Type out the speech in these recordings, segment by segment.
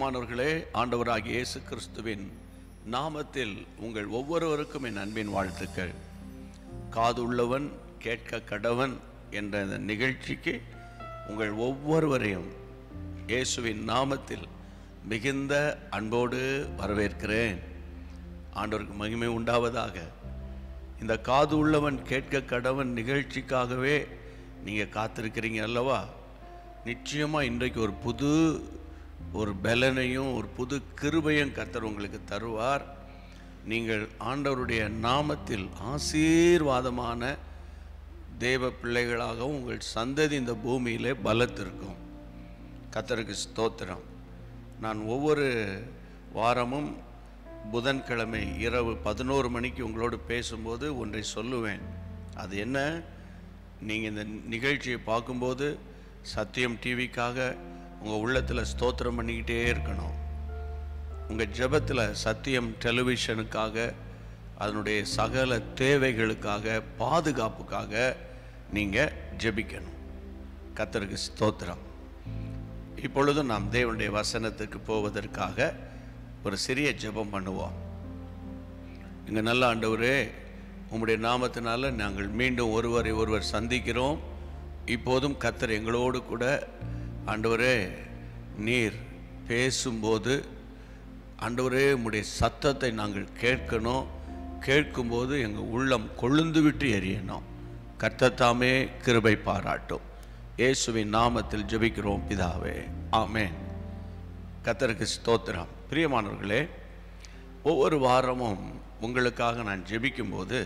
பிரியமானவர்களே ஆண்டவராக இயேசு கிறிஸ்துவின் நாமத்தில் உங்கள் ஒவ்வொருவருக்கும் என் அன்பின் வாழ்த்துக்கள் காது உள்ளவன் கேட்க கடவன் என்ற இந்த நிகழ்ச்சிக்கு உங்கள் ஒவ்வொருவரையும் இயேசுவின் நாமத்தில் மிகுந்த அன்போடு வரவேற்கிறேன் ஆண்டவருக்கு மகிமை உண்டாவதாக இந்த காது உள்ளவன் கேட்க கடவன் நிகழ்ச்சிக்காகவே நீங்கள் காத்திருக்கிறீங்க அல்லவா நிச்சயமாக இன்றைக்கு ஒரு புது ஒரு பலனையும் ஒரு புது கிருபையும் கத்தர் உங்களுக்கு தருவார் நீங்கள் ஆண்டவருடைய நாமத்தில் ஆசீர்வாதமான தேவ பிள்ளைகளாகவும் உங்கள் சந்ததி இந்த பூமியிலே பலத்திருக்கும் கத்தருக்கு ஸ்தோத்திரம் நான் ஒவ்வொரு வாரமும் புதன்கிழமை இரவு பதினோரு மணிக்கு உங்களோடு பேசும்போது ஒன்றை சொல்லுவேன் அது என்ன நீங்கள் இந்த நிகழ்ச்சியை பார்க்கும்போது சத்தியம் டிவிக்காக உங்கள் உள்ளத்தில் ஸ்தோத்திரம் பண்ணிக்கிட்டே இருக்கணும் உங்கள் ஜபத்தில் சத்தியம் டெலிவிஷனுக்காக அதனுடைய சகல தேவைகளுக்காக பாதுகாப்புக்காக நீங்கள் ஜபிக்கணும் கத்தருக்கு ஸ்தோத்திரம் இப்பொழுது நாம் தேவனுடைய வசனத்துக்கு போவதற்காக ஒரு சிறிய ஜெபம் பண்ணுவோம் இங்கே நல்ல ஆண்டவரே உங்களுடைய நாமத்தினால நாங்கள் மீண்டும் ஒருவரை ஒருவர் சந்திக்கிறோம் இப்போதும் கத்தர் எங்களோடு கூட ஆண்டவரே நீர் பேசும்போது ஆண்டவரே உம்முடைய சத்தத்தை நாங்கள் கேட்கணும் கேட்கும்போது எங்கள் உள்ளம் கொழுந்து விட்டு எரியணும் கர்த்தத்தாமே கிருபை பாராட்டும் இயேசுவின் நாமத்தில் ஜபிக்கிறோம் பிதாவே ஆமே கத்தருக்கு ஸ்தோத்திரம் பிரியமானவர்களே ஒவ்வொரு வாரமும் உங்களுக்காக நான் ஜெபிக்கும்போது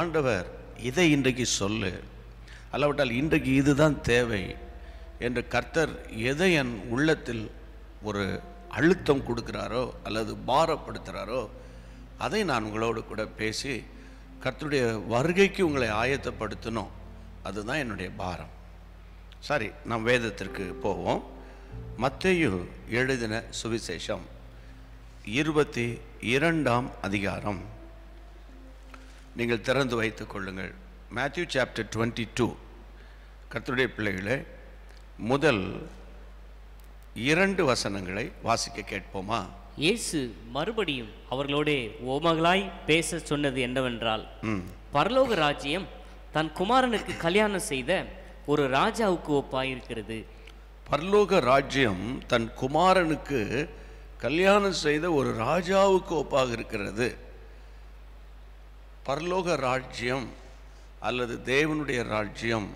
ஆண்டவர் இதை இன்றைக்கு சொல்லு அல்லாவிட்டால் இன்றைக்கு இதுதான் தேவை என்று கர்த்தர் எதை என் உள்ளத்தில் ஒரு அழுத்தம் கொடுக்குறாரோ அல்லது பாரப்படுத்துகிறாரோ அதை நான் உங்களோடு கூட பேசி கர்த்தருடைய வருகைக்கு உங்களை ஆயத்தப்படுத்தணும் அதுதான் என்னுடைய பாரம் சாரி நான் வேதத்திற்கு போவோம் மத்தையு எழுதின சுவிசேஷம் இருபத்தி இரண்டாம் அதிகாரம் நீங்கள் திறந்து வைத்துக் கொள்ளுங்கள் மேத்யூ சாப்டர் டுவெண்ட்டி டூ கர்த்தருடைய பிள்ளைகளே முதல் இரண்டு வசனங்களை வாசிக்க கேட்போமா இயேசு மறுபடியும் அவர்களோட ஓமகளாய் பேச சொன்னது என்னவென்றால் பரலோக ராஜ்யம் தன் குமாரனுக்கு கல்யாணம் செய்த ஒரு ராஜாவுக்கு ஒப்பாயிருக்கிறது பரலோக ராஜ்யம் தன் குமாரனுக்கு கல்யாணம் செய்த ஒரு ராஜாவுக்கு ஒப்பாக இருக்கிறது பரலோக ராஜ்யம் அல்லது தேவனுடைய ராஜ்யம்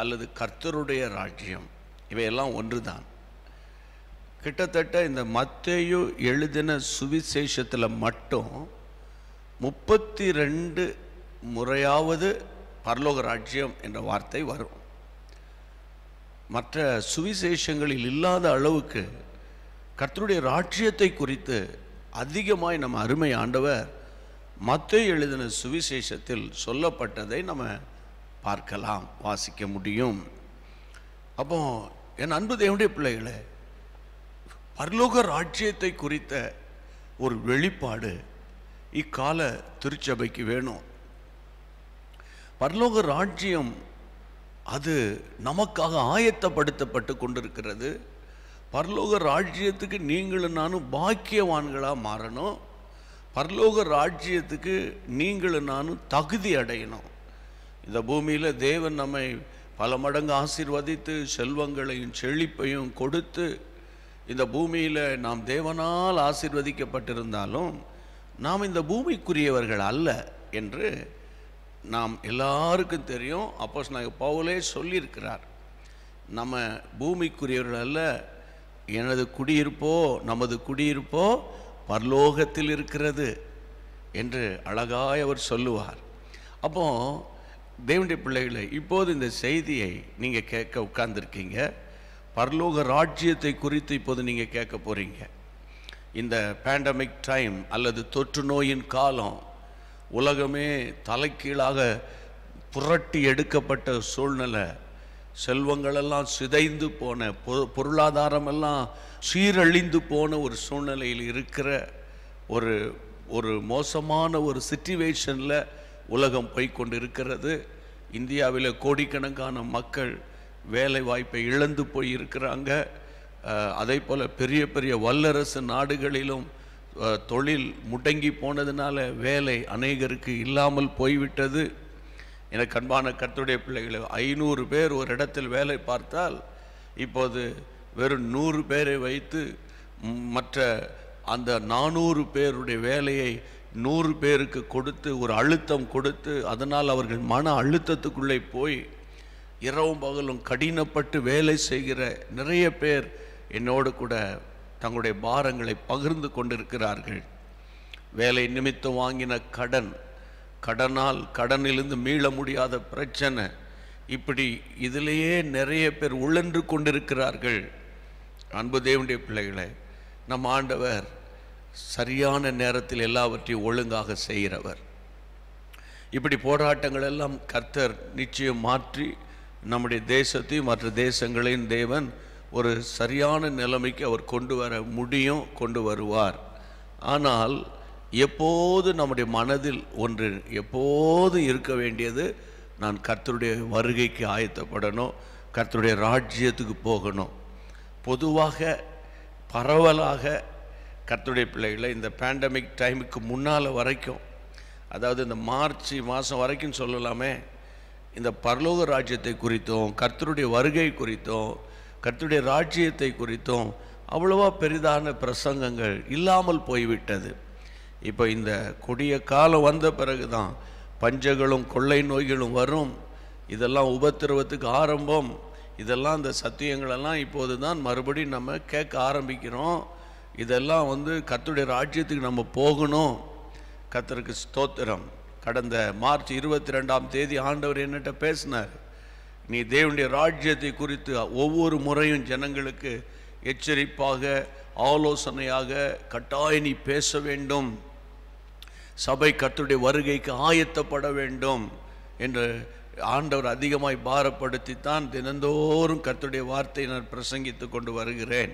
அல்லது கர்த்தருடைய ராஜ்யம் இவையெல்லாம் ஒன்று தான் கிட்டத்தட்ட இந்த மத்தையு எழுதின சுவிசேஷத்தில் மட்டும் முப்பத்தி ரெண்டு முறையாவது பரலோக ராஜ்யம் என்ற வார்த்தை வரும் மற்ற சுவிசேஷங்களில் இல்லாத அளவுக்கு கர்த்தருடைய ராஜ்யத்தை குறித்து அதிகமாய் நம்ம அருமை ஆண்டவர் மத்தை எழுதின சுவிசேஷத்தில் சொல்லப்பட்டதை நம்ம பார்க்கலாம் வாசிக்க முடியும் அப்போ என் அன்பு தேவனுடைய பிள்ளைகளே பரலோக ராஜ்யத்தை குறித்த ஒரு வெளிப்பாடு இக்கால திருச்சபைக்கு வேணும் பரலோக ராஜ்யம் அது நமக்காக ஆயத்தப்படுத்தப்பட்டு கொண்டிருக்கிறது பரலோக ராஜ்யத்துக்கு நீங்களும் நானும் பாக்கியவான்களாக மாறணும் பரலோக ராஜ்யத்துக்கு நீங்களும் நானும் தகுதி அடையணும் இந்த பூமியில் தேவன் நம்மை பல மடங்கு ஆசிர்வதித்து செல்வங்களையும் செழிப்பையும் கொடுத்து இந்த பூமியில் நாம் தேவனால் ஆசிர்வதிக்கப்பட்டிருந்தாலும் நாம் இந்த பூமிக்குரியவர்கள் அல்ல என்று நாம் எல்லாருக்கும் தெரியும் அப்போஸ் நாங்கள் பவுலே சொல்லியிருக்கிறார் நம்ம பூமிக்குரியவர்கள் அல்ல எனது குடியிருப்போ நமது குடியிருப்போ பரலோகத்தில் இருக்கிறது என்று அழகாய் அவர் சொல்லுவார் அப்போது தேவண்டிய பிள்ளைகளை இப்போது இந்த செய்தியை நீங்கள் கேட்க உட்கார்ந்துருக்கீங்க பரலோக ராஜ்யத்தை குறித்து இப்போது நீங்கள் கேட்க போகிறீங்க இந்த பேண்டமிக் டைம் அல்லது தொற்று நோயின் காலம் உலகமே தலைக்கீழாக புரட்டி எடுக்கப்பட்ட சூழ்நிலை செல்வங்களெல்லாம் சிதைந்து போன பொருளாதாரமெல்லாம் சீரழிந்து போன ஒரு சூழ்நிலையில் இருக்கிற ஒரு ஒரு மோசமான ஒரு சுச்சுவேஷனில் உலகம் போய்கொண்டிருக்கிறது இந்தியாவில் கோடிக்கணக்கான மக்கள் வேலை வாய்ப்பை இழந்து போய் இருக்கிறாங்க அதே போல் பெரிய பெரிய வல்லரசு நாடுகளிலும் தொழில் முடங்கி போனதுனால வேலை அநேகருக்கு இல்லாமல் போய்விட்டது எனக்கு அன்பான கத்துடைய பிள்ளைகளை ஐநூறு பேர் ஒரு இடத்தில் வேலை பார்த்தால் இப்போது வெறும் நூறு பேரை வைத்து மற்ற அந்த நானூறு பேருடைய வேலையை நூறு பேருக்கு கொடுத்து ஒரு அழுத்தம் கொடுத்து அதனால் அவர்கள் மன அழுத்தத்துக்குள்ளே போய் இரவும் பகலும் கடினப்பட்டு வேலை செய்கிற நிறைய பேர் என்னோடு கூட தங்களுடைய பாரங்களை பகிர்ந்து கொண்டிருக்கிறார்கள் வேலை நிமித்தம் வாங்கின கடன் கடனால் கடனிலிருந்து மீள முடியாத பிரச்சனை இப்படி இதிலேயே நிறைய பேர் உழன்று கொண்டிருக்கிறார்கள் அன்பு தேவனுடைய பிள்ளைகளை நம் ஆண்டவர் சரியான நேரத்தில் எல்லாவற்றையும் ஒழுங்காக செய்கிறவர் இப்படி போராட்டங்கள் எல்லாம் கர்த்தர் நிச்சயம் மாற்றி நம்முடைய தேசத்தையும் மற்ற தேசங்களையும் தேவன் ஒரு சரியான நிலைமைக்கு அவர் கொண்டு வர முடியும் கொண்டு வருவார் ஆனால் எப்போது நம்முடைய மனதில் ஒன்று எப்போது இருக்க வேண்டியது நான் கர்த்தருடைய வருகைக்கு ஆயத்தப்படணும் கர்த்தருடைய ராஜ்யத்துக்கு போகணும் பொதுவாக பரவலாக கத்துடைய பிள்ளைகளை இந்த பேண்டமிக் டைமுக்கு முன்னால் வரைக்கும் அதாவது இந்த மார்ச் மாதம் வரைக்கும் சொல்லலாமே இந்த பரலோக ராஜ்யத்தை குறித்தும் கர்த்தருடைய வருகை குறித்தும் கர்த்தருடைய ராஜ்யத்தை குறித்தும் அவ்வளோவா பெரிதான பிரசங்கங்கள் இல்லாமல் போய்விட்டது இப்போ இந்த கொடிய காலம் வந்த பிறகு தான் பஞ்சங்களும் கொள்ளை நோய்களும் வரும் இதெல்லாம் உபத்திரவத்துக்கு ஆரம்பம் இதெல்லாம் இந்த சத்தியங்களெல்லாம் இப்போது தான் மறுபடியும் நம்ம கேட்க ஆரம்பிக்கிறோம் இதெல்லாம் வந்து கத்துடைய ராஜ்யத்துக்கு நம்ம போகணும் கத்தருக்கு ஸ்தோத்திரம் கடந்த மார்ச் இருபத்தி ரெண்டாம் தேதி ஆண்டவர் என்னட்ட பேசினார் நீ தேவனுடைய ராஜ்யத்தை குறித்து ஒவ்வொரு முறையும் ஜனங்களுக்கு எச்சரிப்பாக ஆலோசனையாக கட்டாய நீ பேச வேண்டும் சபை கத்துடைய வருகைக்கு ஆயத்தப்பட வேண்டும் என்று ஆண்டவர் அதிகமாய் பாரப்படுத்தி தான் தினந்தோறும் கத்துடைய வார்த்தையினர் நான் பிரசங்கித்து கொண்டு வருகிறேன்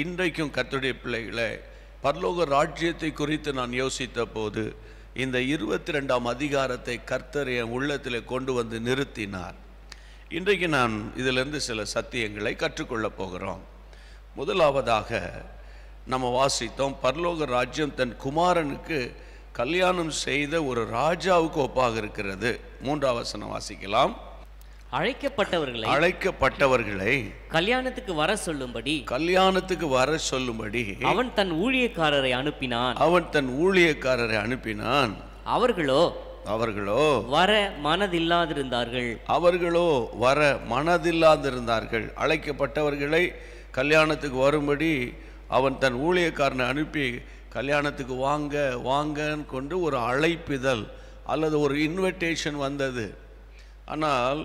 இன்றைக்கும் கத்துடைய பிள்ளைகளை பரலோக ராஜ்யத்தை குறித்து நான் யோசித்த போது இந்த இருபத்தி ரெண்டாம் அதிகாரத்தை கர்த்தர் என் உள்ளத்தில் கொண்டு வந்து நிறுத்தினார் இன்றைக்கு நான் இதிலிருந்து சில சத்தியங்களை கற்றுக்கொள்ளப் போகிறோம் முதலாவதாக நம்ம வாசித்தோம் பரலோக ராஜ்யம் தன் குமாரனுக்கு கல்யாணம் செய்த ஒரு ராஜாவுக்கு ஒப்பாக இருக்கிறது மூன்றாவசனம் வாசிக்கலாம் அழைக்கப்பட்டவர்களை அழைக்கப்பட்டவர்களை கல்யாணத்துக்கு வர சொல்லும்படி கல்யாணத்துக்கு வர சொல்லும்படி அவன் தன் ஊழியக்காரரை அனுப்பினான் அவன் தன் ஊழியக்காரரை அனுப்பினான் அவர்களோ அவர்களோ வர மனதில்லாதிருந்தார்கள் அவர்களோ வர மனதில்லாதிருந்தார்கள் அழைக்கப்பட்டவர்களை கல்யாணத்துக்கு வரும்படி அவன் தன் ஊழியக்காரனை அனுப்பி கல்யாணத்துக்கு வாங்க வாங்கன்னு கொண்டு ஒரு அழைப்பிதழ் அல்லது ஒரு இன்விடேஷன் வந்தது ஆனால்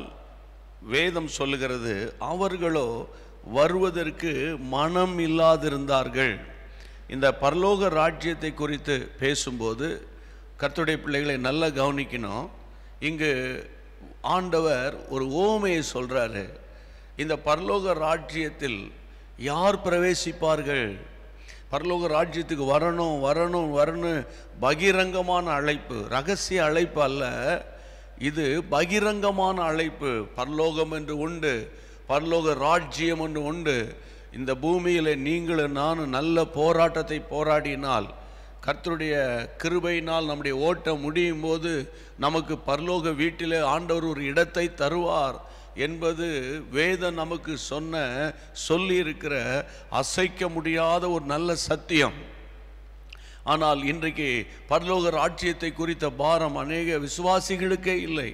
வேதம் சொல்லுகிறது அவர்களோ வருவதற்கு மனம் இல்லாதிருந்தார்கள் இந்த பரலோக ராஜ்யத்தை குறித்து பேசும்போது கர்த்துடைய பிள்ளைகளை நல்லா கவனிக்கணும் இங்கு ஆண்டவர் ஒரு ஓமையை சொல்கிறாரு இந்த பரலோக ராஜ்யத்தில் யார் பிரவேசிப்பார்கள் பரலோக ராஜ்யத்துக்கு வரணும் வரணும் வரணும் பகிரங்கமான அழைப்பு ரகசிய அழைப்பு அல்ல இது பகிரங்கமான அழைப்பு பரலோகம் என்று உண்டு பரலோக ராஜ்யம் என்று உண்டு இந்த பூமியில் நீங்களும் நானும் நல்ல போராட்டத்தை போராடினால் கர்த்தருடைய கிருபையினால் நம்முடைய ஓட்டம் முடியும் போது நமக்கு பரலோக வீட்டில் ஆண்டவர் ஒரு இடத்தை தருவார் என்பது வேதம் நமக்கு சொன்ன சொல்லியிருக்கிற அசைக்க முடியாத ஒரு நல்ல சத்தியம் ஆனால் இன்றைக்கு பரலோக ராட்சியத்தை குறித்த பாரம் அநேக விசுவாசிகளுக்கே இல்லை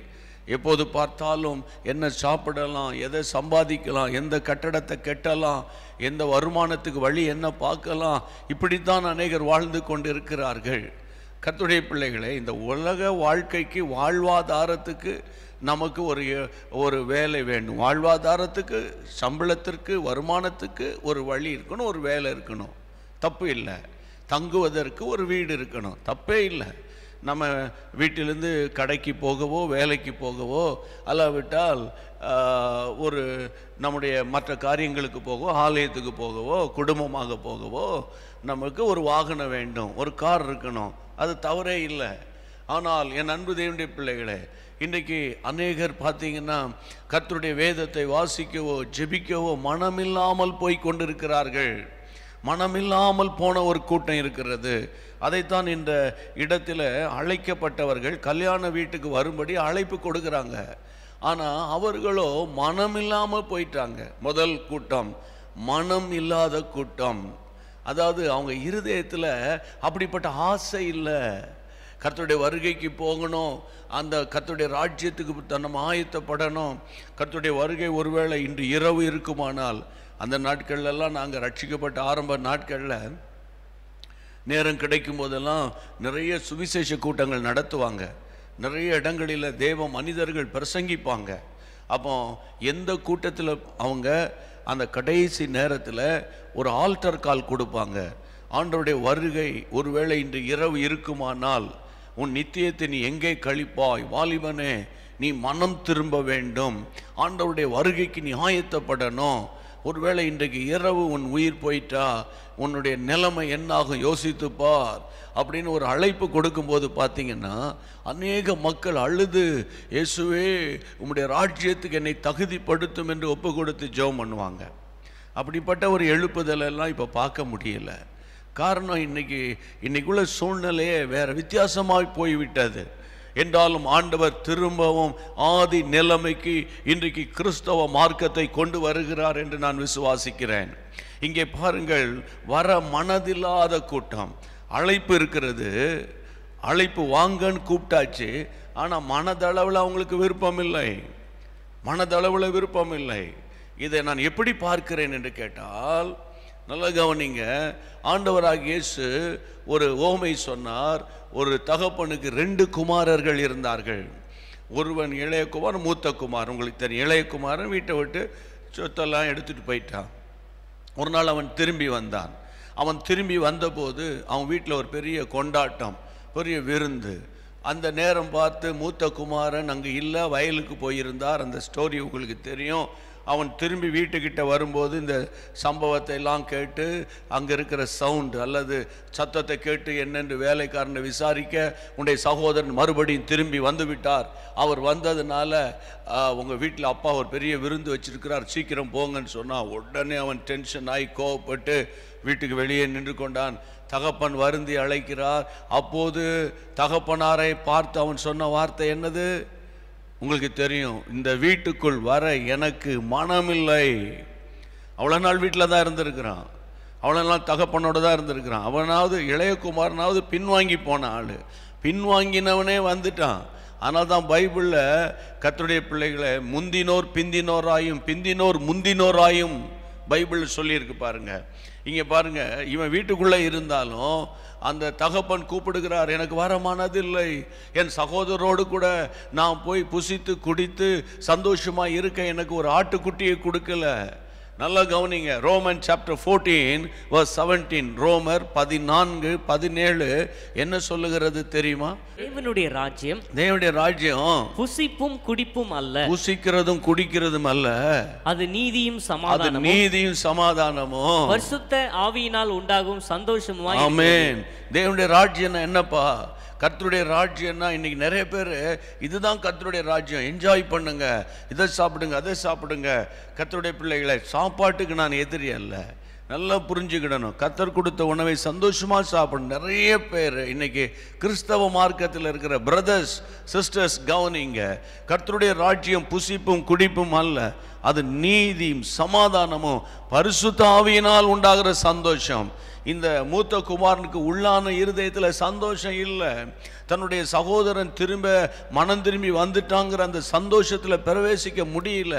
எப்போது பார்த்தாலும் என்ன சாப்பிடலாம் எதை சம்பாதிக்கலாம் எந்த கட்டடத்தை கட்டலாம் எந்த வருமானத்துக்கு வழி என்ன பார்க்கலாம் இப்படித்தான் அநேகர் வாழ்ந்து கொண்டிருக்கிறார்கள் கத்துடைய பிள்ளைகளை இந்த உலக வாழ்க்கைக்கு வாழ்வாதாரத்துக்கு நமக்கு ஒரு ஒரு வேலை வேண்டும் வாழ்வாதாரத்துக்கு சம்பளத்திற்கு வருமானத்துக்கு ஒரு வழி இருக்கணும் ஒரு வேலை இருக்கணும் தப்பு இல்லை தங்குவதற்கு ஒரு வீடு இருக்கணும் தப்பே இல்லை நம்ம வீட்டிலேருந்து கடைக்கு போகவோ வேலைக்கு போகவோ அல்லாவிட்டால் ஒரு நம்முடைய மற்ற காரியங்களுக்கு போகவோ ஆலயத்துக்கு போகவோ குடும்பமாக போகவோ நமக்கு ஒரு வாகனம் வேண்டும் ஒரு கார் இருக்கணும் அது தவறே இல்லை ஆனால் என் அன்பு தேவனுடைய பிள்ளைகளே இன்றைக்கு அநேகர் பார்த்தீங்கன்னா கத்தருடைய வேதத்தை வாசிக்கவோ ஜெபிக்கவோ மனமில்லாமல் போய் கொண்டிருக்கிறார்கள் மனமில்லாமல் போன ஒரு கூட்டம் இருக்கிறது அதைத்தான் இந்த இடத்துல அழைக்கப்பட்டவர்கள் கல்யாண வீட்டுக்கு வரும்படி அழைப்பு கொடுக்குறாங்க ஆனால் அவர்களோ மனம் இல்லாமல் போயிட்டாங்க முதல் கூட்டம் மனம் இல்லாத கூட்டம் அதாவது அவங்க இருதயத்தில் அப்படிப்பட்ட ஆசை இல்லை கத்துடைய வருகைக்கு போகணும் அந்த கத்துடைய ராஜ்யத்துக்கு தன்னம் ஆயத்தப்படணும் கத்துடைய வருகை ஒருவேளை இன்று இரவு இருக்குமானால் அந்த நாட்கள்லாம் நாங்கள் ரட்சிக்கப்பட்ட ஆரம்ப நாட்களில் நேரம் கிடைக்கும் போதெல்லாம் நிறைய சுவிசேஷ கூட்டங்கள் நடத்துவாங்க நிறைய இடங்களில் தேவ மனிதர்கள் பிரசங்கிப்பாங்க அப்போ எந்த கூட்டத்தில் அவங்க அந்த கடைசி நேரத்தில் ஒரு ஆல்டர் கால் கொடுப்பாங்க ஆண்டருடைய வருகை ஒருவேளை இன்று இரவு இருக்குமானால் உன் நித்தியத்தை நீ எங்கே கழிப்பாய் வாலிபனே நீ மனம் திரும்ப வேண்டும் ஆண்டவருடைய வருகைக்கு நீ ஆயத்தப்படணும் ஒருவேளை இன்றைக்கு இரவு உன் உயிர் போயிட்டா உன்னுடைய நிலைமை என்னாகும் யோசித்துப்பார் அப்படின்னு ஒரு அழைப்பு கொடுக்கும்போது பார்த்தீங்கன்னா அநேக மக்கள் அழுது இயேசுவே உம்முடைய ராஜ்யத்துக்கு என்னை தகுதிப்படுத்தும் என்று ஒப்பு கொடுத்து ஜெபம் பண்ணுவாங்க அப்படிப்பட்ட ஒரு எழுப்புதலெல்லாம் இப்போ பார்க்க முடியல காரணம் இன்றைக்கி இன்றைக்குள்ள சூழ்நிலையே வேறு வித்தியாசமாக போய்விட்டது என்றாலும் ஆண்டவர் திரும்பவும் ஆதி நிலைமைக்கு இன்றைக்கு கிறிஸ்தவ மார்க்கத்தை கொண்டு வருகிறார் என்று நான் விசுவாசிக்கிறேன் இங்கே பாருங்கள் வர மனதில்லாத கூட்டம் அழைப்பு இருக்கிறது அழைப்பு வாங்கன்னு கூப்பிட்டாச்சு ஆனால் மனதளவில் அவங்களுக்கு விருப்பம் இல்லை மனதளவில் விருப்பம் இல்லை இதை நான் எப்படி பார்க்கிறேன் என்று கேட்டால் நல்லா கவனிங்க ஆண்டவராக இயேசு ஒரு ஓமை சொன்னார் ஒரு தகப்பனுக்கு ரெண்டு குமாரர்கள் இருந்தார்கள் ஒருவன் இளையகுமார் மூத்த குமார் உங்களுக்கு தெரியும் இளையகுமாரன் வீட்டை விட்டு சொத்தெல்லாம் எடுத்துகிட்டு போயிட்டான் ஒரு நாள் அவன் திரும்பி வந்தான் அவன் திரும்பி வந்தபோது அவன் வீட்டில் ஒரு பெரிய கொண்டாட்டம் பெரிய விருந்து அந்த நேரம் பார்த்து மூத்த குமாரன் அங்கே இல்லை வயலுக்கு போயிருந்தார் அந்த ஸ்டோரி உங்களுக்கு தெரியும் அவன் திரும்பி வீட்டுக்கிட்ட வரும்போது இந்த சம்பவத்தை எல்லாம் கேட்டு அங்கே இருக்கிற சவுண்டு அல்லது சத்தத்தை கேட்டு என்னென்று வேலைக்காரனை விசாரிக்க உன்னுடைய சகோதரன் மறுபடியும் திரும்பி வந்து விட்டார் அவர் வந்ததுனால உங்கள் வீட்டில் அப்பா ஒரு பெரிய விருந்து வச்சிருக்கிறார் சீக்கிரம் போங்கன்னு சொன்னால் உடனே அவன் டென்ஷன் ஆகி கோவப்பட்டு வீட்டுக்கு வெளியே நின்று கொண்டான் தகப்பன் வருந்தி அழைக்கிறார் அப்போது தகப்பனாரை பார்த்து அவன் சொன்ன வார்த்தை என்னது உங்களுக்கு தெரியும் இந்த வீட்டுக்குள் வர எனக்கு மனமில்லை அவ்வளோ நாள் வீட்டில் தான் இருந்திருக்கிறான் அவ்வளோ நாள் தகப்பனோட தான் இருந்திருக்கிறான் அவனாவது இளையகுமாரனாவது பின்வாங்கி போன ஆள் பின்வாங்கினவனே வந்துட்டான் ஆனால் தான் பைபிளில் கத்துடைய பிள்ளைகளை முந்தினோர் பிந்தினோராயும் பிந்தினோர் முந்தினோராயும் பைபிள் சொல்லியிருக்கு பாருங்கள் இங்கே பாருங்கள் இவன் வீட்டுக்குள்ளே இருந்தாலும் அந்த தகப்பன் கூப்பிடுகிறார் எனக்கு இல்லை என் சகோதரரோடு கூட நான் போய் புசித்து குடித்து சந்தோஷமாக இருக்க எனக்கு ஒரு ஆட்டுக்குட்டியை கொடுக்கல நல்லா கவனிங்க Roman chapter fourteen verse seventeen ரோமர் பதினான்கு பதினேழு என்ன சொல்லுகிறது தெரியுமா தேவனுடைய ராஜ்யம் தேவனுடைய ராஜ்யம் புசிப்பும் குடிப்பும் அல்ல புசிக்கிறதும் குடிக்கிறதும் அல்ல அது நீதியும் சமாதானம் நீதியும் சமாதானமும் பரிசுத்த ஆவியினால் உண்டாகும் சந்தோஷமும் தேவனுடைய ராஜ்யம் என்னப்பா கர்த்தருடைய ராஜ்யம்னா இன்றைக்கி நிறைய பேர் இதுதான் கத்தருடைய ராஜ்யம் என்ஜாய் பண்ணுங்க இதை சாப்பிடுங்க அதை சாப்பிடுங்க கர்த்தருடைய பிள்ளைகளை சாப்பாட்டுக்கு நான் எதிரி அல்ல நல்லா புரிஞ்சுக்கிடணும் கத்தர் கொடுத்த உணவை சந்தோஷமாக சாப்பிடணும் நிறைய பேர் இன்றைக்கி கிறிஸ்தவ மார்க்கத்தில் இருக்கிற பிரதர்ஸ் சிஸ்டர்ஸ் கவனிங்க கர்த்தருடைய ராஜ்யம் புசிப்பும் குடிப்பும் அல்ல அது நீதியும் சமாதானமும் பரிசுத்தாவியினால் உண்டாகிற சந்தோஷம் இந்த மூத்த குமாரனுக்கு உள்ளான இருதயத்தில் சந்தோஷம் இல்லை தன்னுடைய சகோதரன் திரும்ப மனம் திரும்பி வந்துட்டாங்கிற அந்த சந்தோஷத்தில் பிரவேசிக்க முடியல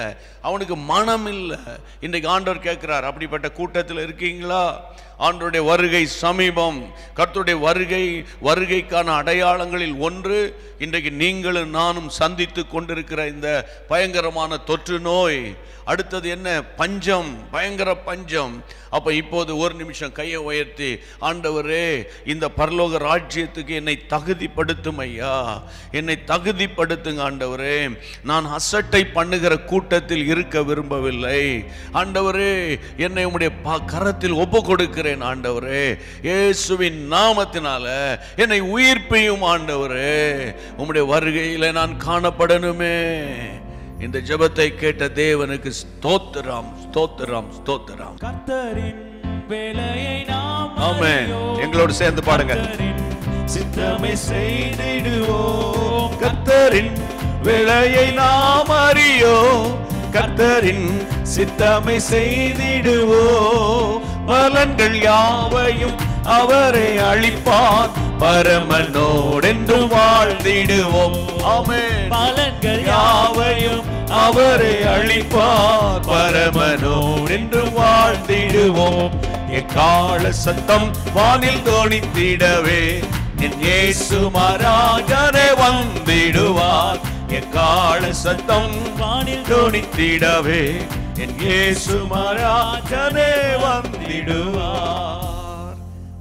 அவனுக்கு மனம் இல்லை இன்றைக்கு ஆண்டவர் கேட்குறார் அப்படிப்பட்ட கூட்டத்தில் இருக்கீங்களா ஆண்டருடைய வருகை சமீபம் கர்த்தருடைய வருகை வருகைக்கான அடையாளங்களில் ஒன்று இன்றைக்கு நீங்களும் நானும் சந்தித்து கொண்டிருக்கிற இந்த பயங்கரமான தொற்று நோய் அடுத்தது என்ன பஞ்சம் பயங்கர பஞ்சம் அப்போ இப்போது ஒரு நிமிஷம் கையை உயர்த்தி ஆண்டவரே இந்த பரலோக ராஜ்யத்துக்கு என்னை தகுதிப்படுத்தும் ஐயா என்னை தகுதிப்படுத்துங்க ஆண்டவரே நான் அசட்டை பண்ணுகிற கூட்டத்தில் இருக்க விரும்பவில்லை ஆண்டவரே என்னை உடைய கரத்தில் ஒப்பு கொடுக்கிறேன் ஆண்டவரே இயேசுவின் நாமத்தினால என்னை உயிர்ப்பையும் ஆண்டவரே உம்முடைய வருகையில் நான் காணப்படணுமே இந்த ஜெபத்தை கேட்ட தேவனுக்கு ஸ்தோத்திரம் ஸ்தோத்திரம் ஸ்தோத்திரம் எங்களோடு சேர்ந்து பாடுங்க சித்தமை செய்திடுவோம் கத்தரின் விளையை நாம் அறியோ கத்தரின் சித்தமை செய்திடுவோ பலன்கள் யாவையும் அவரை அழிப்பார் பரமனோடு என்று வாழ்ந்திடுவோம் அமே பலன்கள் யாவையும் அவரை அழிப்பார் பரமனோடு என்று வாழ்ந்திடுவோம் எக்கால சத்தம் வானில் தோணித்திடவே என் இயேசு மராஜரே வந்திடுவார் எக்கால சத்தம் வானில் தோணித்திடவே என் இயேசு மராஜரே வந்திடுவார்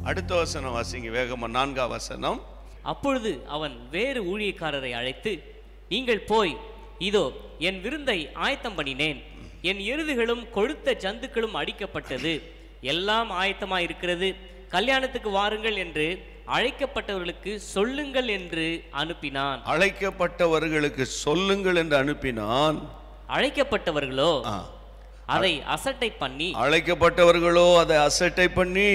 அடுத்த வசனம் வாசிங்க வேகமா நான்காம் வசனம் அப்பொழுது அவன் வேறு ஊழியக்காரரை அழைத்து நீங்கள் போய் இதோ என் விருந்தை ஆயத்தம் பண்ணினேன் என் எருதுகளும் கொழுத்த ஜந்துக்களும் அடிக்கப்பட்டது எல்லாம் ஆயத்தமாக இருக்கிறது கல்யாணத்துக்கு வாருங்கள் என்று அழைக்கப்பட்டவர்களுக்கு சொல்லுங்கள் என்று அனுப்பினான் அழைக்கப்பட்டவர்களுக்கு சொல்லுங்கள் என்று அனுப்பினான் அழைக்கப்பட்டவர்களோ அதை அசட்டை பண்ணி அழைக்கப்பட்டவர்களோ அதை அசட்டை பண்ணி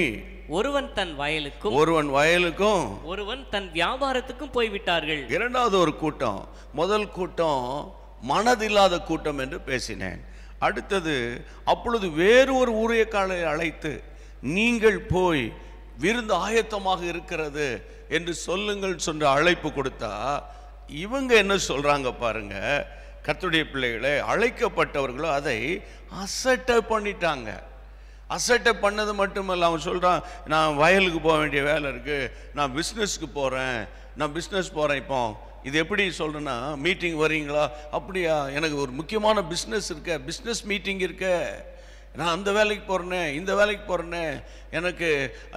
ஒருவன் தன் வயலுக்கும் ஒருவன் வயலுக்கும் ஒருவன் தன் வியாபாரத்துக்கும் போய்விட்டார்கள் இரண்டாவது ஒரு கூட்டம் முதல் கூட்டம் மனதில்லாத கூட்டம் என்று பேசினேன் அடுத்தது அப்பொழுது வேறு ஒரு ஊழியக்காரரை அழைத்து நீங்கள் போய் விருந்து ஆயத்தமாக இருக்கிறது என்று சொல்லுங்கள் சொன்ற அழைப்பு கொடுத்தா இவங்க என்ன சொல்கிறாங்க பாருங்க கத்துடைய பிள்ளைகளை அழைக்கப்பட்டவர்களோ அதை அசட்டை பண்ணிட்டாங்க அசட்டை பண்ணது மட்டுமல்ல அவன் சொல்கிறான் நான் வயலுக்கு போக வேண்டிய வேலை இருக்குது நான் பிஸ்னஸ்க்கு போகிறேன் நான் பிஸ்னஸ் போகிறேன் இப்போ இது எப்படி சொல்கிறேன்னா மீட்டிங் வரீங்களா அப்படியா எனக்கு ஒரு முக்கியமான பிஸ்னஸ் இருக்க பிஸ்னஸ் மீட்டிங் இருக்க நான் அந்த வேலைக்கு போகிறேனே இந்த வேலைக்கு போகிறேன்னே எனக்கு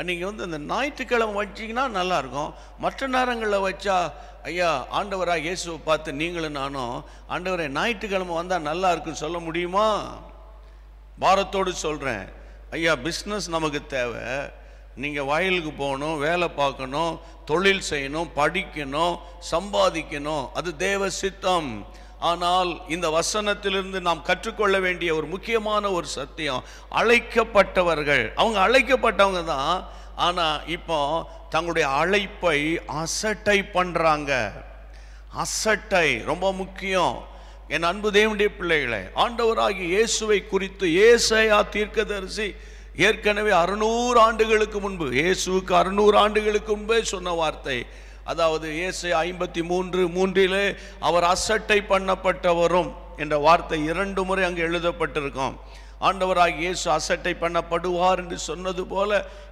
நீங்கள் வந்து அந்த ஞாயிற்றுக்கிழமை வச்சிங்கன்னா நல்லாயிருக்கும் மற்ற நேரங்களில் வச்சா ஐயா ஆண்டவராக இயேசுவை பார்த்து நீங்களும் நானும் ஆண்டவரை ஞாயிற்றுக்கிழமை வந்தால் நல்லா இருக்குன்னு சொல்ல முடியுமா பாரத்தோடு சொல்கிறேன் ஐயா பிஸ்னஸ் நமக்கு தேவை நீங்கள் வயலுக்கு போகணும் வேலை பார்க்கணும் தொழில் செய்யணும் படிக்கணும் சம்பாதிக்கணும் அது தேவ சித்தம் ஆனால் இந்த வசனத்திலிருந்து நாம் கற்றுக்கொள்ள வேண்டிய ஒரு முக்கியமான ஒரு சத்தியம் அழைக்கப்பட்டவர்கள் அவங்க அழைக்கப்பட்டவங்க தான் ஆனால் இப்போ தங்களுடைய அழைப்பை அசட்டை பண்ணுறாங்க அசட்டை ரொம்ப முக்கியம் என் அன்பு தேவனுடைய பிள்ளைகளை ஆண்டவராகி இயேசுவை குறித்து ஏசையா தீர்க்கதரிசி ஏற்கனவே அறுநூறு ஆண்டுகளுக்கு முன்பு இயேசுவுக்கு அறுநூறு ஆண்டுகளுக்கு முன்பே சொன்ன வார்த்தை அதாவது இயேசு ஐம்பத்தி மூன்று மூன்றிலே அவர் அசட்டை பண்ணப்பட்டவரும் என்ற வார்த்தை இரண்டு முறை அங்கே எழுதப்பட்டிருக்கும் ஆண்டவராக இயேசு அசட்டை பண்ணப்படுவார் என்று சொன்னது போல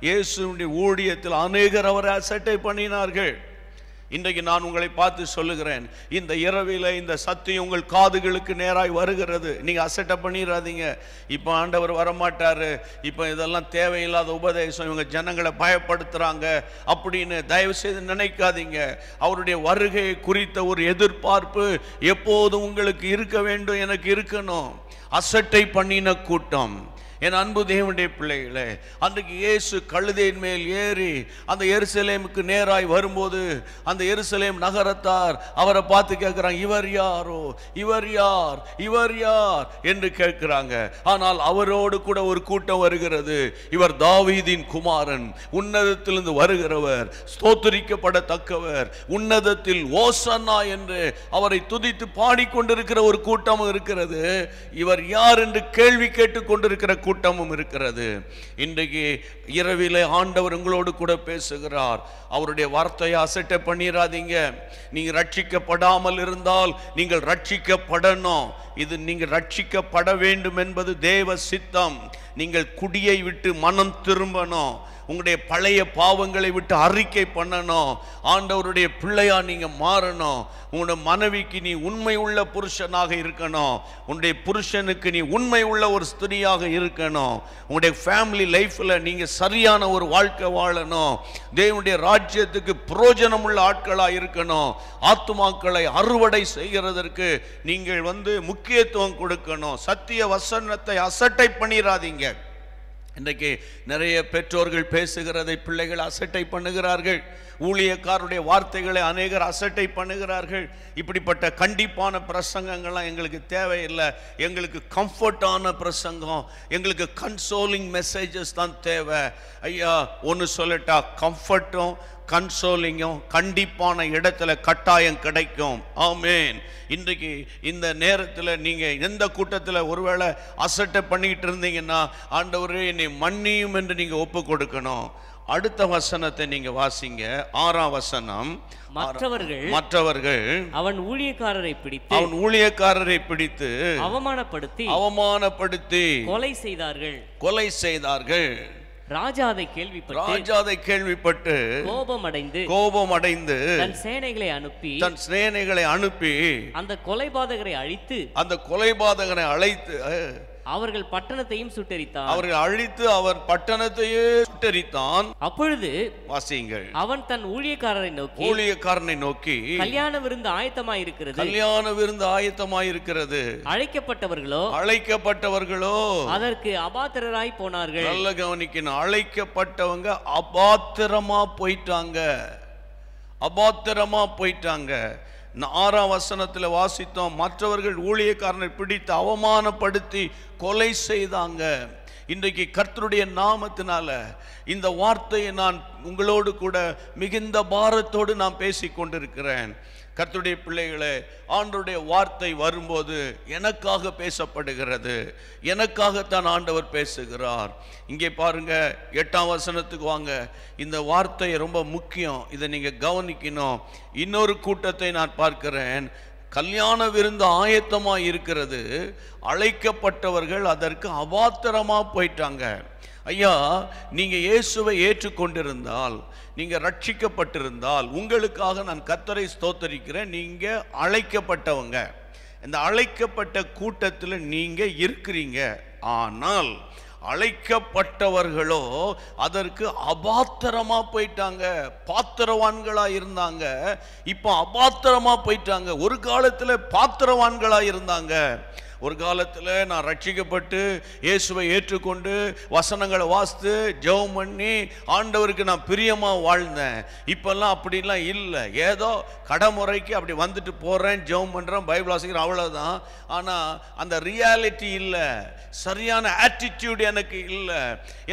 இயேசுடைய ஊழியத்தில் அநேகர் அவரை அசட்டை பண்ணினார்கள் இன்றைக்கு நான் உங்களை பார்த்து சொல்லுகிறேன் இந்த இரவில் இந்த சத்தியம் உங்கள் காதுகளுக்கு நேராய் வருகிறது நீங்கள் அசட்டை பண்ணிடுறாதீங்க இப்போ ஆண்டவர் வரமாட்டார் இப்போ இதெல்லாம் தேவையில்லாத உபதேசம் இவங்க ஜனங்களை பயப்படுத்துகிறாங்க அப்படின்னு தயவு செய்து நினைக்காதீங்க அவருடைய வருகையை குறித்த ஒரு எதிர்பார்ப்பு எப்போதும் உங்களுக்கு இருக்க வேண்டும் எனக்கு இருக்கணும் அசட்டை பண்ணின கூட்டம் என் அன்பு தேவனுடைய பிள்ளைகளே அன்றைக்கு இயேசு கழுதையின் மேல் ஏறி அந்த எருசலேமுக்கு நேராய் வரும்போது அந்த எருசலேம் நகரத்தார் அவரை பார்த்து கேட்குறாங்க இவர் யாரோ இவர் யார் இவர் யார் என்று கேட்கிறாங்க ஆனால் அவரோடு கூட ஒரு கூட்டம் வருகிறது இவர் தாவீதின் குமாரன் உன்னதத்திலிருந்து வருகிறவர் ஸ்தோத்திரிக்கப்படத்தக்கவர் உன்னதத்தில் ஓசன்னா என்று அவரை துதித்து பாடிக்கொண்டிருக்கிற ஒரு கூட்டம் இருக்கிறது இவர் யார் என்று கேள்வி கேட்டுக்கொண்டிருக்கிற கூட்டமும் இருக்கிறது இன்றைக்கு இரவிலே ஆண்டவர் உங்களோடு கூட பேசுகிறார் அவருடைய வார்த்தையை அசட்டை பண்ணிடாதீங்க நீங்கள் ரட்சிக்கப்படாமல் இருந்தால் நீங்கள் ரட்சிக்கப்படணும் இது நீங்கள் ரட்சிக்கப்பட வேண்டும் என்பது தேவ சித்தம் நீங்கள் குடியை விட்டு மனம் திரும்பணும் உங்களுடைய பழைய பாவங்களை விட்டு அறிக்கை பண்ணணும் ஆண்டவருடைய பிள்ளையா நீங்கள் மாறணும் உன்னோட மனைவிக்கு நீ உண்மை உள்ள புருஷனாக இருக்கணும் உன்னுடைய புருஷனுக்கு நீ உண்மை உள்ள ஒரு ஸ்திரியாக இருக்கணும் உங்களுடைய ஃபேமிலி லைஃப்பில் நீங்கள் சரியான ஒரு வாழ்க்கை வாழணும் தேவனுடைய ராஜ்யத்துக்கு புரோஜனம் உள்ள ஆட்களாக இருக்கணும் ஆத்துமாக்களை அறுவடை செய்கிறதற்கு நீங்கள் வந்து முக்கியத்துவம் கொடுக்கணும் சத்திய வசனத்தை அசட்டை பண்ணிடாதீங்க இன்றைக்கு நிறைய பெற்றோர்கள் பேசுகிறதை பிள்ளைகள் அசட்டை பண்ணுகிறார்கள் ஊழியக்காருடைய வார்த்தைகளை அநேகர் அசட்டை பண்ணுகிறார்கள் இப்படிப்பட்ட கண்டிப்பான பிரசங்கங்கள்லாம் எங்களுக்கு தேவையில்லை எங்களுக்கு கம்ஃபர்டான பிரசங்கம் எங்களுக்கு கன்சோலிங் மெசேஜஸ் தான் தேவை ஐயா ஒன்று சொல்லட்டா கம்ஃபர்ட்டும் கன்சோலிங்கும் கண்டிப்பான இடத்துல கட்டாயம் கிடைக்கும் ஆமேன் இன்றைக்கு இந்த நேரத்தில் நீங்கள் எந்த கூட்டத்தில் ஒருவேளை அசட்டை பண்ணிக்கிட்டு இருந்தீங்கன்னா ஆண்டவரே என்னை மன்னியும் என்று நீங்கள் ஒப்பு கொடுக்கணும் அடுத்த வசனத்தை நீங்க வாசிங்க ஆறாம் வசனம் மற்றவர்கள் மற்றவர்கள் அவன் ஊழியக்காரரை பிடித்து அவன் ஊழியக்காரரை பிடித்து அவமானப்படுத்தி அவமானப்படுத்தி கொலை செய்தார்கள் கொலை செய்தார்கள் ராஜாதை கேள்விப்பட்டு கேள்விப்பட்டு கோபம் அடைந்து கோபம் அடைந்து தன் சேனைகளை அனுப்பி தன் சேனைகளை அனுப்பி அந்த கொலைபாதகரை அழித்து அந்த கொலைபாதகரை அழைத்து அவர்கள் பட்டணத்தையும் சுட்டரித்தான் அவர்கள் அழித்து அவர் பட்டணத்தையே சுட்டரித்தான் அப்பொழுது வாசியுங்கள் அவன் தன் ஊழியக்காரரை நோக்கி ஊழியக்காரனை நோக்கி கல்யாண விருந்து ஆயத்தமாய் இருக்கிறது கல்யாண விருந்து ஆயத்தமாய் இருக்கிறது அழைக்கப்பட்டவர்களோ அழைக்கப்பட்டவர்களோ அதற்கு அபாத்திரராய் போனார்கள் நல்ல கவனிக்கணும் அழைக்கப்பட்டவங்க அபாத்திரமா போயிட்டாங்க அபாத்திரமா போயிட்டாங்க ஆறாம் வசனத்தில் வாசித்தோம் மற்றவர்கள் ஊழியக்காரனை பிடித்து அவமானப்படுத்தி கொலை செய்தாங்க இன்றைக்கு கர்த்தருடைய நாமத்தினால இந்த வார்த்தையை நான் உங்களோடு கூட மிகுந்த பாரத்தோடு நான் பேசி கொண்டிருக்கிறேன் கர்த்துடைய பிள்ளைகளே ஆண்டருடைய வார்த்தை வரும்போது எனக்காக பேசப்படுகிறது எனக்காகத்தான் ஆண்டவர் பேசுகிறார் இங்கே பாருங்க எட்டாம் வசனத்துக்கு வாங்க இந்த வார்த்தை ரொம்ப முக்கியம் இதை நீங்கள் கவனிக்கணும் இன்னொரு கூட்டத்தை நான் பார்க்கிறேன் கல்யாண விருந்து ஆயத்தமாக இருக்கிறது அழைக்கப்பட்டவர்கள் அதற்கு அவாத்திரமாக போயிட்டாங்க ஐயா நீங்கள் இயேசுவை ஏற்றுக்கொண்டிருந்தால் நீங்கள் ரட்சிக்கப்பட்டிருந்தால் உங்களுக்காக நான் கத்தரை ஸ்தோத்தரிக்கிறேன் நீங்கள் அழைக்கப்பட்டவங்க இந்த அழைக்கப்பட்ட கூட்டத்தில் நீங்கள் இருக்கிறீங்க ஆனால் அழைக்கப்பட்டவர்களோ அதற்கு அபாத்திரமா போயிட்டாங்க பாத்திரவான்களா இருந்தாங்க இப்போ அபாத்திரமா போயிட்டாங்க ஒரு காலத்தில் பாத்திரவான்களா இருந்தாங்க ஒரு காலத்தில் நான் ரட்சிக்கப்பட்டு இயேசுவை ஏற்றுக்கொண்டு வசனங்களை வாசித்து ஜெபம் பண்ணி ஆண்டவருக்கு நான் பிரியமாக வாழ்ந்தேன் இப்போல்லாம் அப்படிலாம் இல்லை ஏதோ கடமுறைக்கு அப்படி வந்துட்டு போகிறேன் ஜெபம் பண்ணுறேன் பைபிள் வாசிக்கிறேன் அவ்வளோதான் ஆனால் அந்த ரியாலிட்டி இல்லை சரியான ஆட்டிடியூடு எனக்கு இல்லை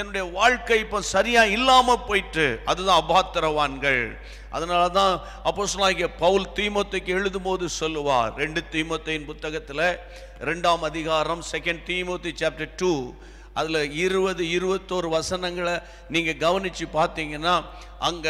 என்னுடைய வாழ்க்கை இப்போ சரியாக இல்லாமல் போயிட்டு அதுதான் அபாத்திரவான்கள் அதனால தான் அப்போஸ்லாகிய பவுல் தீமத்தைக்கு எழுதும்போது சொல்லுவார் ரெண்டு தீமத்தையின் புத்தகத்தில் ரெண்டாம் அதிகாரம் செகண்ட் தீமத்தி சாப்டர் டூ அதில் இருபது இருபத்தோரு வசனங்களை நீங்கள் கவனித்து பார்த்தீங்கன்னா அங்க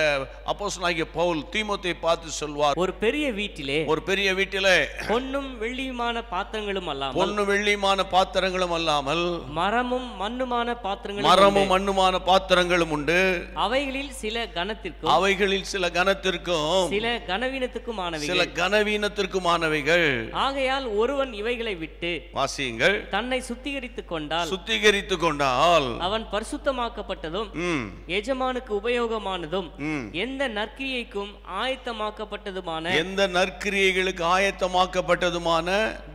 அப்போஸ்தலனாகிய பவுல் தீமோத்தேயை பார்த்து சொல்வார் ஒரு பெரிய வீட்டிலே ஒரு பெரிய வீட்டிலே பொன்னும் வெள்ளியுமான பாத்திரங்களும் அல்லாமல் பொன்னும் வெள்ளியுமான பாத்திரங்களும் அல்லாமல் மரமும் மண்ணுமான பாத்திரங்களும் மரமும் மண்ணுமான பாத்திரங்களும் உண்டு அவைகளில் சில கனத்திற்கும் அவைகளில் சில கனத்திற்கும் சில கனவீனத்துக்குமானவை சில கனவீனத்திற்குமானவைகள் ஆகையால் ஒருவன் இவைகளை விட்டு வாசியுங்கள் தன்னை சுத்திகரித்துக் கொண்டால் சுத்திகரித்துக் கொண்டால் அவன் பரிசுத்தமாக்கப்பட்டதும் எஜமானுக்கு உபயோகமானதும் செய்யப்பட்டதும் எந்த நற்கிரியைக்கும் ஆயத்தமாக்கப்பட்டதுமான எந்த நற்கிரியைகளுக்கு ஆயத்தமாக்கப்பட்டதுமான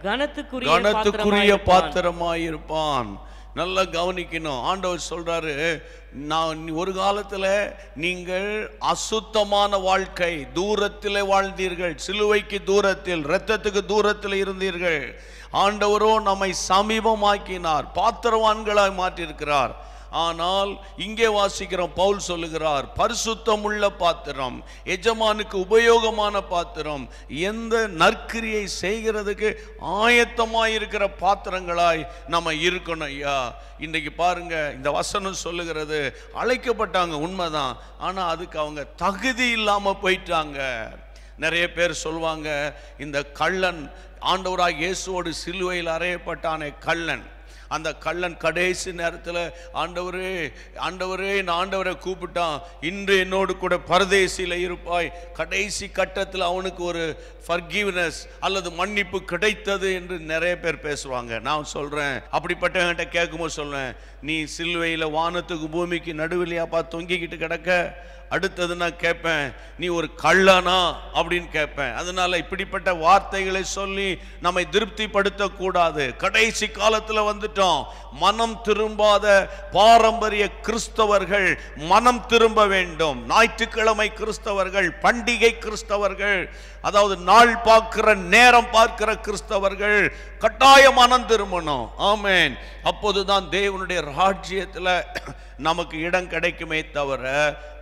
கனத்துக்குரிய கனத்துக்குரிய பாத்திரமாயிருப்பான் நல்லா கவனிக்கணும் ஆண்டவர் சொல்றாரு நான் ஒரு காலத்தில் நீங்கள் அசுத்தமான வாழ்க்கை தூரத்தில் வாழ்ந்தீர்கள் சிலுவைக்கு தூரத்தில் இரத்தத்துக்கு தூரத்தில் இருந்தீர்கள் ஆண்டவரோ நம்மை சமீபமாக்கினார் பாத்திரவான்களாய் மாற்றியிருக்கிறார் ஆனால் இங்கே வாசிக்கிறோம் பவுல் சொல்லுகிறார் பரிசுத்தமுள்ள பாத்திரம் எஜமானுக்கு உபயோகமான பாத்திரம் எந்த நற்கிரியை செய்கிறதுக்கு ஆயத்தமாக இருக்கிற பாத்திரங்களாய் நம்ம இருக்கணும் ஐயா இன்றைக்கு பாருங்க இந்த வசனம் சொல்லுகிறது அழைக்கப்பட்டாங்க உண்மைதான் ஆனால் அதுக்கு அவங்க தகுதி இல்லாமல் போயிட்டாங்க நிறைய பேர் சொல்லுவாங்க இந்த கள்ளன் ஆண்டவராக இயேசுவோடு சிலுவையில் அறையப்பட்டானே கள்ளன் அந்த கள்ளன் கடைசி நேரத்தில் ஆண்டவரே ஆண்டவரே நான் ஆண்டவரை கூப்பிட்டான் இன்று என்னோடு கூட பரதேசியில் இருப்பாய் கடைசி கட்டத்தில் அவனுக்கு ஒரு ஃபர்கிவ்னஸ் அல்லது மன்னிப்பு கிடைத்தது என்று நிறைய பேர் பேசுவாங்க நான் சொல்கிறேன் அப்படிப்பட்டவங்கிட்ட கேட்கும்போது சொல்கிறேன் நீ சில்வையில் வானத்துக்கு பூமிக்கு நடுவிலையாப்பா தொங்கிக்கிட்டு கிடக்க அடுத்தது நான் கேட்பேன் நீ ஒரு கள்ளனா அப்படின்னு கேட்பேன் அதனால இப்படிப்பட்ட வார்த்தைகளை சொல்லி நம்மை திருப்திப்படுத்தக்கூடாது கடைசி காலத்தில் வந்துட்டோம் மனம் திரும்பாத பாரம்பரிய கிறிஸ்தவர்கள் மனம் திரும்ப வேண்டும் ஞாயிற்றுக்கிழமை கிறிஸ்தவர்கள் பண்டிகை கிறிஸ்தவர்கள் அதாவது நாள் பார்க்கிற நேரம் பார்க்கிற கிறிஸ்தவர்கள் கட்டாய மனம் திரும்பணும் ஆமேன் அப்போதுதான் தேவனுடைய ராஜ்யத்தில் நமக்கு இடம் கிடைக்குமே தவிர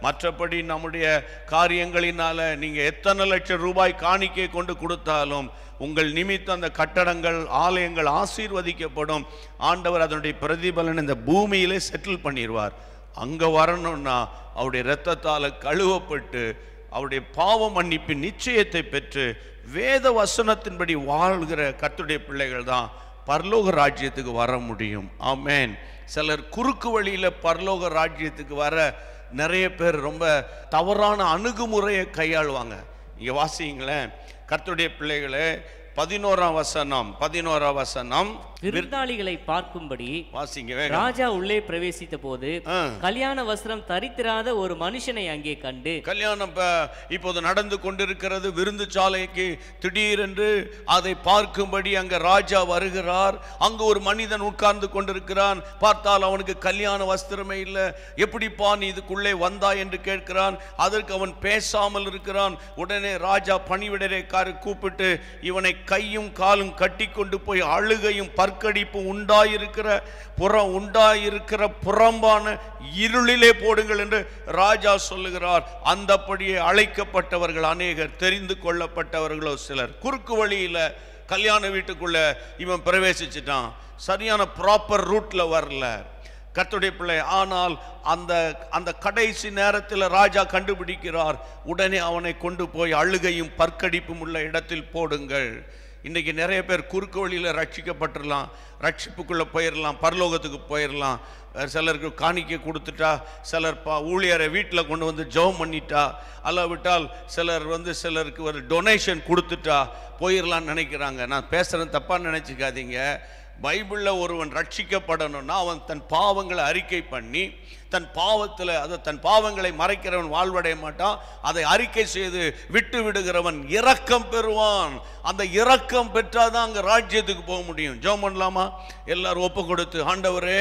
மற்றபடி நம்முடைய காரியங்களினால் நீங்கள் எத்தனை லட்சம் ரூபாய் காணிக்கை கொண்டு கொடுத்தாலும் உங்கள் நிமித்தம் அந்த கட்டடங்கள் ஆலயங்கள் ஆசீர்வதிக்கப்படும் ஆண்டவர் அதனுடைய பிரதிபலன் இந்த பூமியிலே செட்டில் பண்ணிடுவார் அங்கே வரணும்னா அவருடைய இரத்தத்தால் கழுவப்பட்டு அவருடைய பாவ மன்னிப்பின் நிச்சயத்தை பெற்று வேத வசனத்தின்படி வாழ்கிற கத்துடைய பிள்ளைகள் தான் பரலோக ராஜ்யத்துக்கு வர முடியும் ஆமேன் சிலர் குறுக்கு வழியில் பரலோக ராஜ்யத்துக்கு வர நிறைய பேர் ரொம்ப தவறான அணுகுமுறையை கையாளுவாங்க இங்கே வாசிங்களேன் கர்த்துடைய பிள்ளைகளே பதினோராம் வசனம் பதினோராம் வசனம் விருந்தாளிகளை பார்க்கும்படி ராஜா உள்ளே பிரவேசித்த போது கல்யாண வஸ்திரம் தரித்திராத ஒரு மனுஷனை அங்கே கண்டு கல்யாணம் இப்போது நடந்து கொண்டிருக்கிறது விருந்து சாலைக்கு திடீரென்று அதை பார்க்கும்படி அங்க ராஜா வருகிறார் அங்கு ஒரு மனிதன் உட்கார்ந்து கொண்டிருக்கிறான் பார்த்தால் அவனுக்கு கல்யாண வஸ்திரமே இல்லை எப்படிப்பா நீ இதுக்குள்ளே வந்தா என்று கேட்கிறான் அதற்கு அவன் பேசாமல் இருக்கிறான் உடனே ராஜா பணிவிடரைக்காரர் கூப்பிட்டு இவனை கையும் காலும் கட்டி கொண்டு போய் அழுகையும் மார்க்கடிப்பு உண்டாயிருக்கிற புறம் உண்டாயிருக்கிற புறம்பான இருளிலே போடுங்கள் என்று ராஜா சொல்லுகிறார் அந்தப்படியே அழைக்கப்பட்டவர்கள் அநேகர் தெரிந்து கொள்ளப்பட்டவர்களோ சிலர் குறுக்கு வழியில் கல்யாண வீட்டுக்குள்ளே இவன் பிரவேசிச்சிட்டான் சரியான ப்ராப்பர் ரூட்ல வரல கத்துடைய பிள்ளை ஆனால் அந்த அந்த கடைசி நேரத்தில் ராஜா கண்டுபிடிக்கிறார் உடனே அவனை கொண்டு போய் அழுகையும் பற்கடிப்பும் உள்ள இடத்தில் போடுங்கள் இன்றைக்கி நிறைய பேர் குறுக்கு வழியில் ரட்சிக்கப்பட்டுடலாம் ரட்சிப்புக்குள்ளே போயிடலாம் பரலோகத்துக்கு போயிடலாம் சிலருக்கு காணிக்க கொடுத்துட்டா சிலர் பா ஊழியரை வீட்டில் கொண்டு வந்து ஜெபம் பண்ணிட்டா அல்லாவிட்டால் சிலர் வந்து சிலருக்கு ஒரு டொனேஷன் கொடுத்துட்டா போயிடலான்னு நினைக்கிறாங்க நான் பேசுகிறேன் தப்பாக நினச்சிக்காதீங்க பைபிளில் ஒருவன் ரட்சிக்கப்படணும்னா அவன் தன் பாவங்களை அறிக்கை பண்ணி தன் பாவத்தில் அது தன் பாவங்களை மறைக்கிறவன் வாழ்வடைய மாட்டான் அதை அறிக்கை செய்து விட்டு விடுகிறவன் இரக்கம் பெறுவான் அந்த இரக்கம் பெற்றால் தான் அங்கே ராஜ்யத்துக்கு போக முடியும் ஜோம் பண்ணலாமா எல்லாரும் ஒப்பு கொடுத்து ஆண்டவரே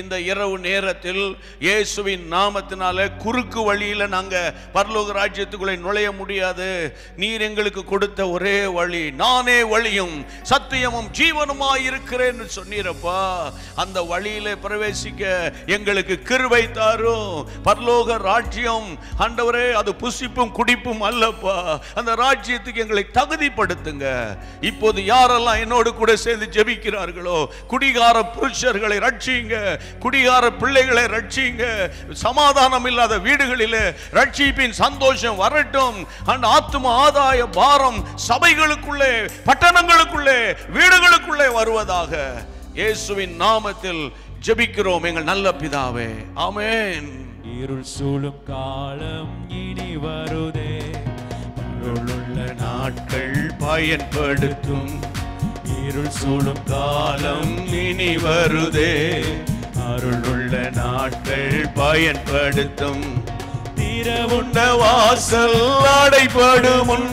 இந்த இரவு நேரத்தில் இயேசுவின் நாமத்தினால குறுக்கு வழியில் நாங்கள் பரலோக ராஜ்யத்துக்குள்ளே நுழைய முடியாது நீர் எங்களுக்கு கொடுத்த ஒரே வழி நானே வழியும் சத்தியமும் ஜீவனுமாய் இருக்கிறேன்னு சொன்னீரப்பா அந்த வழியிலே பிரவேசிக்க எங்களுக்கு கிருவை வைத்தாரோ பரலோக ராஜ்யம் ஆண்டவரே அது புசிப்பும் குடிப்பும் அல்லப்பா அந்த ராஜ்யத்துக்கு எங்களை தகுதிப்படுத்துங்க இப்போது யாரெல்லாம் என்னோடு கூட சேர்ந்து ஜெபிக்கிறார்களோ குடிகார புருஷர்களை ரட்சிங்க குடிகார பிள்ளைகளை ரட்சிங்க சமாதானம் இல்லாத வீடுகளில் ரட்சிப்பின் சந்தோஷம் வரட்டும் அண்ட் ஆத்ம ஆதாய பாரம் சபைகளுக்குள்ளே பட்டணங்களுக்குள்ளே வீடுகளுக்குள்ளே வருவதாக இயேசுவின் நாமத்தில் ஜெபிக்கிறோம் எங்கள் நல்ல பிதாவே ஆமேன் இருள் சூழும் காலம் இனி வருதே உள்ள நாட்கள் பயன்படுத்தும் இருள் சூழும் காலம் இனி வருதே அருளுள்ள நாட்கள் பயன்படுத்தும் திரவுண்ட வாசல் அடைபடும் முன்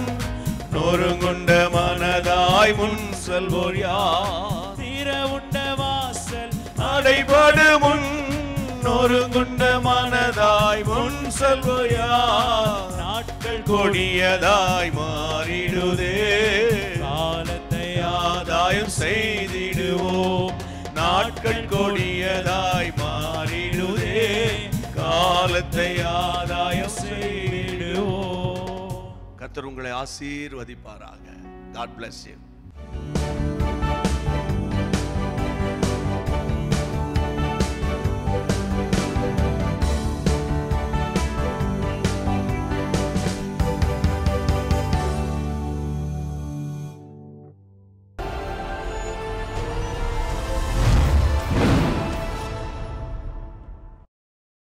நொறுங்குண்ட மனதாய் முன் செல்வோர் யார் பாடு முன் ஒரு குண்ட மனதாய் முன் செல்வையா நாட்கள் கொடியதாய் மாறிடுதே காலத்தை ஆதாயம் செய்திடுவோம் நாட்கள் கொடியதாய் மாறிடுதே காலத்தை ஆதாயம் செய்திடுவோம் கத்தர் உங்களை ஆசீர்வதிப்பாராக காட் பிளஸ் யூ